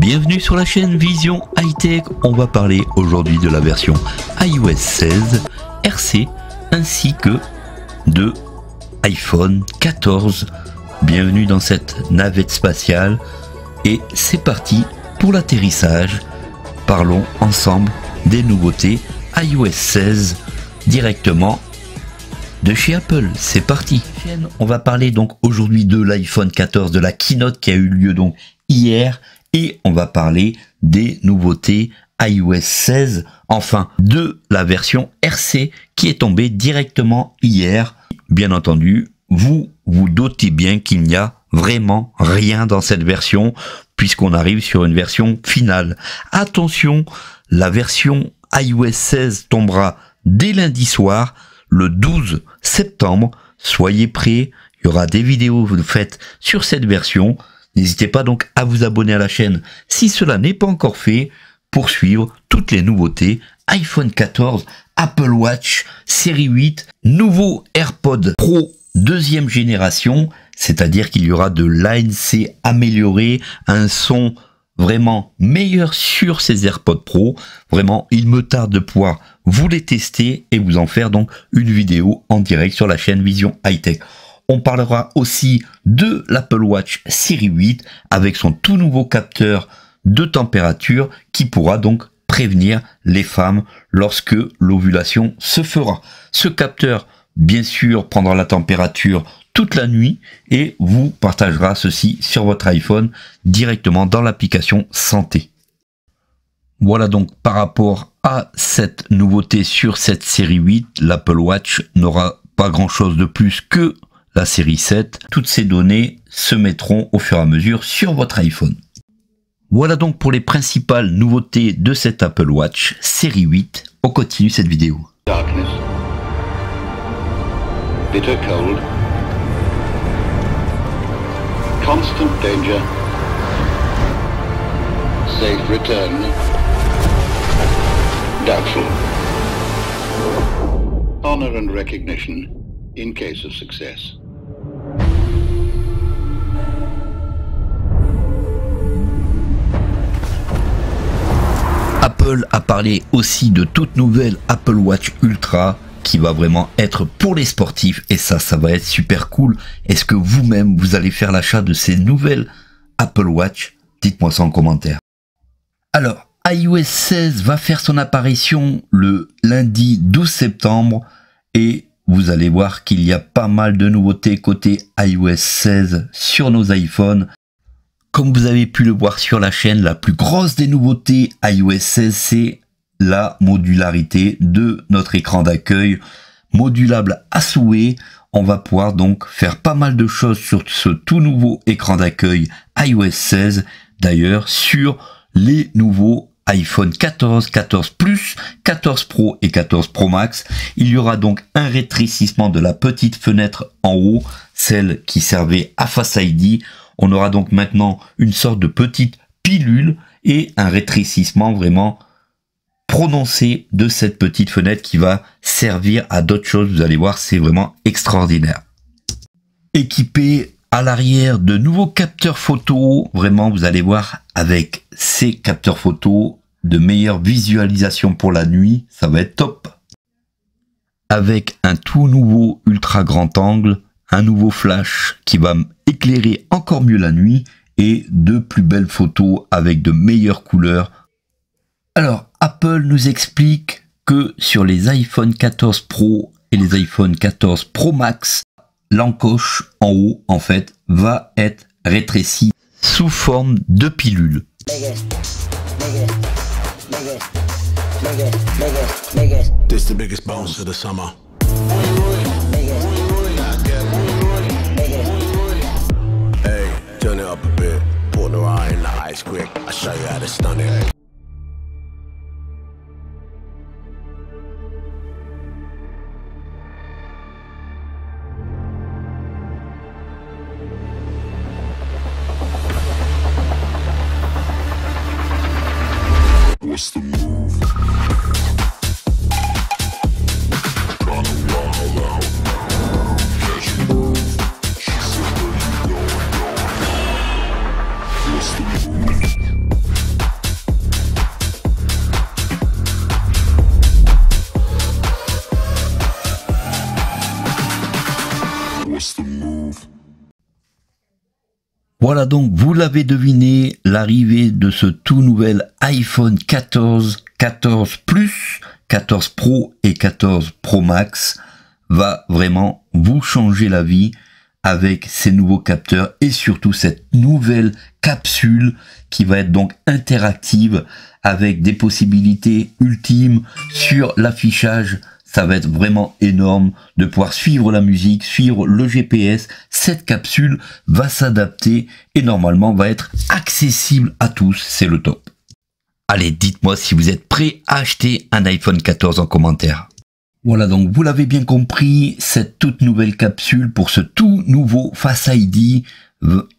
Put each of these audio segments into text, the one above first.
Bienvenue sur la chaîne Vision High Tech. On va parler aujourd'hui de la version iOS 16, RC, ainsi que de iPhone 14. Bienvenue dans cette navette spatiale et c'est parti pour l'atterrissage. Parlons ensemble des nouveautés iOS 16 directement de chez Apple. C'est parti. On va parler donc aujourd'hui de l'iPhone 14, de la keynote qui a eu lieu donc hier et on va parler des nouveautés iOS 16, enfin de la version RC qui est tombée directement hier. Bien entendu, vous vous dotez bien qu'il n'y a vraiment rien dans cette version puisqu'on arrive sur une version finale. Attention, la version iOS 16 tombera dès lundi soir, le 12 septembre. Soyez prêts, il y aura des vidéos faites sur cette version. N'hésitez pas donc à vous abonner à la chaîne si cela n'est pas encore fait pour suivre toutes les nouveautés iPhone 14, Apple Watch, série 8, nouveau AirPod Pro deuxième génération, c'est-à-dire qu'il y aura de l'ANC amélioré, un son vraiment meilleur sur ces AirPods Pro. Vraiment, il me tarde de pouvoir vous les tester et vous en faire donc une vidéo en direct sur la chaîne Vision Hightech. On parlera aussi de l'Apple Watch Série 8 avec son tout nouveau capteur de température qui pourra donc prévenir les femmes lorsque l'ovulation se fera. Ce capteur, bien sûr, prendra la température toute la nuit et vous partagera ceci sur votre iPhone directement dans l'application santé. Voilà donc par rapport à cette nouveauté sur cette série 8, l'Apple Watch n'aura pas grand chose de plus que la série 7. Toutes ces données se mettront au fur et à mesure sur votre iPhone. Voilà donc pour les principales nouveautés de cette Apple Watch série 8. On continue cette vidéo. Safe return. Honor and recognition in case of success. Apple a parlé aussi de toute nouvelle Apple Watch Ultra qui va vraiment être pour les sportifs et ça, ça va être super cool. Est-ce que vous-même, vous allez faire l'achat de ces nouvelles Apple Watch Dites-moi ça en commentaire. Alors, iOS 16 va faire son apparition le lundi 12 septembre et vous allez voir qu'il y a pas mal de nouveautés côté iOS 16 sur nos iPhones comme vous avez pu le voir sur la chaîne, la plus grosse des nouveautés iOS 16, c'est la modularité de notre écran d'accueil modulable à souhait. On va pouvoir donc faire pas mal de choses sur ce tout nouveau écran d'accueil iOS 16. D'ailleurs, sur les nouveaux iPhone 14, 14 Plus, 14 Pro et 14 Pro Max. Il y aura donc un rétrécissement de la petite fenêtre en haut, celle qui servait à Face ID. On aura donc maintenant une sorte de petite pilule et un rétrécissement vraiment prononcé de cette petite fenêtre qui va servir à d'autres choses. Vous allez voir, c'est vraiment extraordinaire. Équipé à l'arrière de nouveaux capteurs photo, vraiment vous allez voir avec ces capteurs photo de meilleures visualisations pour la nuit, ça va être top. Avec un tout nouveau ultra grand angle, un nouveau flash qui va éclairer encore mieux la nuit et de plus belles photos avec de meilleures couleurs. Alors, Apple nous explique que sur les iPhone 14 Pro et les iPhone 14 Pro Max, l'encoche en haut, en fait, va être rétrécie sous forme de pilule. quick. I'll show you how to stun it. Voilà donc, vous l'avez deviné, l'arrivée de ce tout nouvel iPhone 14, 14 Plus, 14 Pro et 14 Pro Max va vraiment vous changer la vie avec ces nouveaux capteurs et surtout cette nouvelle capsule qui va être donc interactive avec des possibilités ultimes sur l'affichage ça va être vraiment énorme de pouvoir suivre la musique, suivre le GPS. Cette capsule va s'adapter et normalement va être accessible à tous. C'est le top. Allez, dites-moi si vous êtes prêt à acheter un iPhone 14 en commentaire. Voilà donc vous l'avez bien compris, cette toute nouvelle capsule pour ce tout nouveau Face ID,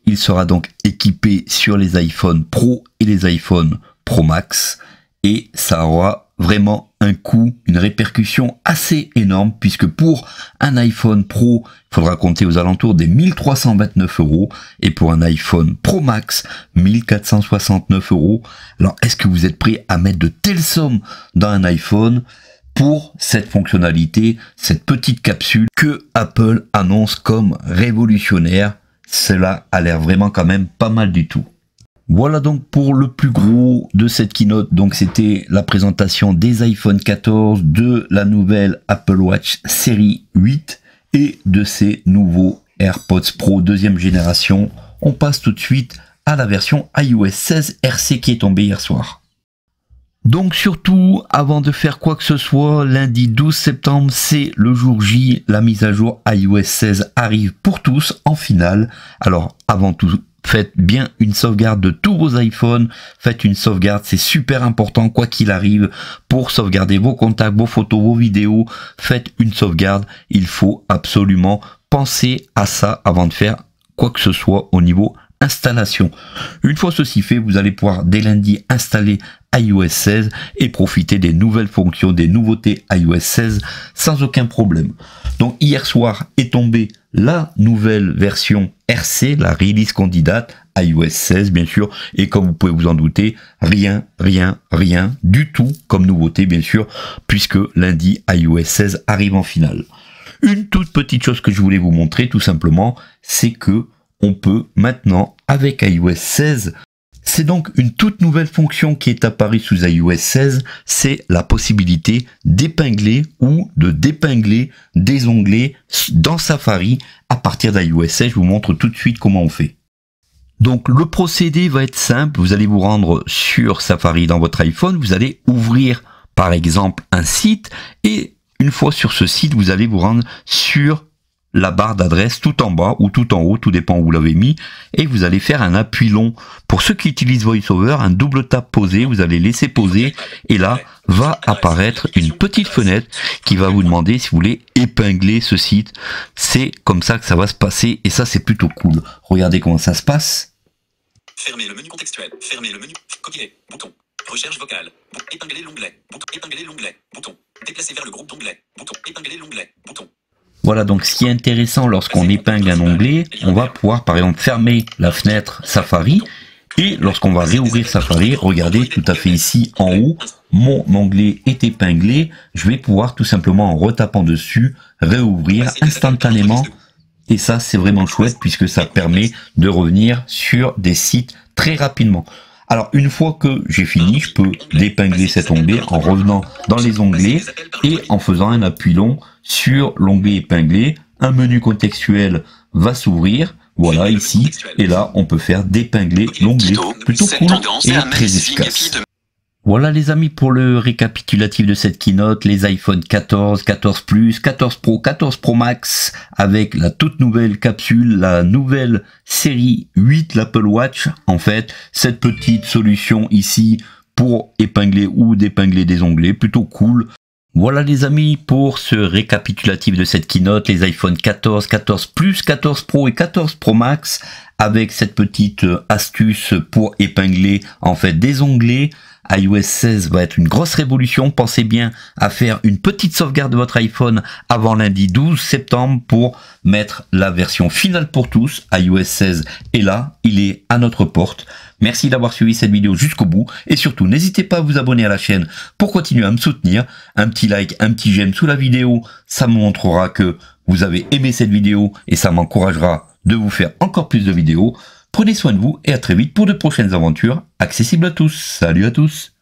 il sera donc équipé sur les iPhone Pro et les iPhone Pro Max et ça aura vraiment un coût, une répercussion assez énorme puisque pour un iPhone Pro, il faudra compter aux alentours des 1329 euros et pour un iPhone Pro Max, 1469 euros. Alors, est-ce que vous êtes prêt à mettre de telles sommes dans un iPhone pour cette fonctionnalité, cette petite capsule que Apple annonce comme révolutionnaire? Cela a l'air vraiment quand même pas mal du tout. Voilà donc pour le plus gros de cette keynote. Donc c'était la présentation des iPhone 14, de la nouvelle Apple Watch série 8 et de ces nouveaux AirPods Pro deuxième génération. On passe tout de suite à la version iOS 16 RC qui est tombée hier soir. Donc surtout, avant de faire quoi que ce soit, lundi 12 septembre, c'est le jour J, la mise à jour iOS 16 arrive pour tous en finale. Alors avant tout, faites bien une sauvegarde de tous vos iPhones, faites une sauvegarde, c'est super important quoi qu'il arrive pour sauvegarder vos contacts, vos photos, vos vidéos, faites une sauvegarde, il faut absolument penser à ça avant de faire quoi que ce soit au niveau installation. Une fois ceci fait, vous allez pouvoir dès lundi installer iOS 16 et profiter des nouvelles fonctions, des nouveautés iOS 16 sans aucun problème. Donc hier soir est tombé la nouvelle version RC, la release candidate iOS 16 bien sûr, et comme vous pouvez vous en douter, rien, rien, rien du tout comme nouveauté bien sûr, puisque lundi iOS 16 arrive en finale. Une toute petite chose que je voulais vous montrer tout simplement, c'est que on peut maintenant avec iOS 16 c'est donc une toute nouvelle fonction qui est apparue sous iOS 16, c'est la possibilité d'épingler ou de dépingler des onglets dans Safari à partir d'iOS 16. Je vous montre tout de suite comment on fait. Donc le procédé va être simple, vous allez vous rendre sur Safari dans votre iPhone, vous allez ouvrir par exemple un site et une fois sur ce site, vous allez vous rendre sur la barre d'adresse tout en bas ou tout en haut, tout dépend où vous l'avez mis, et vous allez faire un appui long. Pour ceux qui utilisent VoiceOver, un double tap posé, vous allez laisser poser, et là va apparaître une petite fenêtre qui va vous demander si vous voulez épingler ce site. C'est comme ça que ça va se passer, et ça c'est plutôt cool. Regardez comment ça se passe. Fermez le menu contextuel, fermez le menu, bouton, recherche vocale, l'onglet, bouton, épingler l'onglet, bouton, vers le groupe d'onglets, bouton, épingler l'onglet, bouton. Voilà donc ce qui est intéressant lorsqu'on épingle un onglet, on va pouvoir par exemple fermer la fenêtre Safari et lorsqu'on va réouvrir Safari, regardez tout à fait ici en haut, mon onglet est épinglé, je vais pouvoir tout simplement en retapant dessus réouvrir instantanément et ça c'est vraiment chouette puisque ça permet de revenir sur des sites très rapidement. Alors une fois que j'ai fini, je peux dépingler cet onglet en revenant dans les onglets et en faisant un appui long sur l'onglet épinglé. Un menu contextuel va s'ouvrir. Voilà, ici et là, on peut faire dépingler l'onglet. Plutôt cool et très efficace. Voilà les amis pour le récapitulatif de cette keynote, les iPhone 14, 14 Plus, 14 Pro, 14 Pro Max avec la toute nouvelle capsule, la nouvelle série 8, l'Apple Watch. En fait, cette petite solution ici pour épingler ou d'épingler des onglets, plutôt cool. Voilà les amis pour ce récapitulatif de cette keynote, les iPhone 14, 14 Plus, 14 Pro et 14 Pro Max avec cette petite astuce pour épingler en fait des onglets iOS 16 va être une grosse révolution. Pensez bien à faire une petite sauvegarde de votre iPhone avant lundi 12 septembre pour mettre la version finale pour tous. iOS 16 est là, il est à notre porte. Merci d'avoir suivi cette vidéo jusqu'au bout et surtout n'hésitez pas à vous abonner à la chaîne pour continuer à me soutenir. Un petit like, un petit j'aime sous la vidéo, ça me montrera que vous avez aimé cette vidéo et ça m'encouragera de vous faire encore plus de vidéos. Prenez soin de vous et à très vite pour de prochaines aventures accessibles à tous. Salut à tous